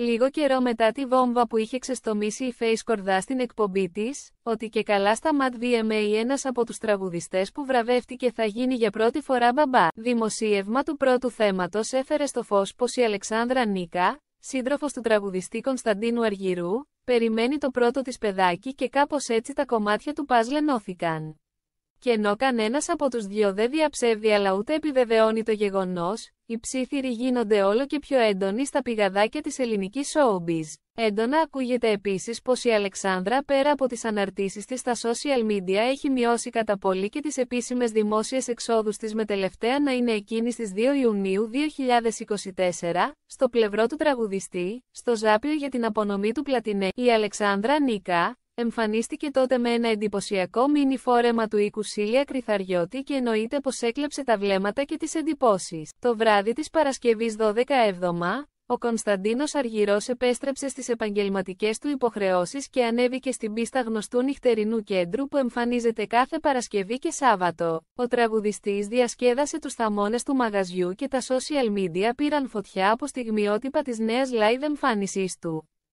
Λίγο καιρό μετά τη βόμβα που είχε ξεστομίσει η Face Κορδά στην εκπομπή της, ότι και καλά στα Mad VMA ένας από τους τραγουδιστές που βραβεύτηκε θα γίνει για πρώτη φορά μπαμπά. Δημοσίευμα του πρώτου θέματος έφερε στο φως πως η Αλεξάνδρα Νίκα, σύντροφος του τραγουδιστή Κωνσταντίνου Αργυρού, περιμένει το πρώτο της παιδάκι και κάπως έτσι τα κομμάτια του παζλενώθηκαν και ενώ κανένας από τους δυο δεν διαψεύδει αλλά ούτε επιβεβαιώνει το γεγονός, οι ψήθυροι γίνονται όλο και πιο έντονοι στα πηγαδάκια της ελληνικής showbiz. Έντονα ακούγεται επίσης πως η Αλεξάνδρα πέρα από τις αναρτήσεις της στα social media έχει μειώσει κατά πολύ και τις επίσημες δημόσιες εξόδους της με τελευταία να είναι εκείνη στις 2 Ιουνίου 2024, στο πλευρό του τραγουδιστή, στο Ζάπιο για την απονομή του Πλατινέ. Η Αλεξάνδρα Νίκα, Εμφανίστηκε τότε με ένα εντυπωσιακό φόρεμα του οίκου Σίλια Κρυθαριώτη και εννοείται πως έκλεψε τα βλέμματα και τις εντυπώσεις. Το βράδυ της Παρασκευής 12 έβδομα, ο Κωνσταντίνος Αργυρός επέστρεψε στις επαγγελματικές του υποχρεώσεις και ανέβηκε στην πίστα γνωστού νυχτερινού κέντρου που εμφανίζεται κάθε Παρασκευή και Σάββατο. Ο τραγουδιστής διασκέδασε τους θαμώνες του μαγαζιού και τα social media πήραν φωτιά από στιγμιότυπα της νέας live εμφάνισής του.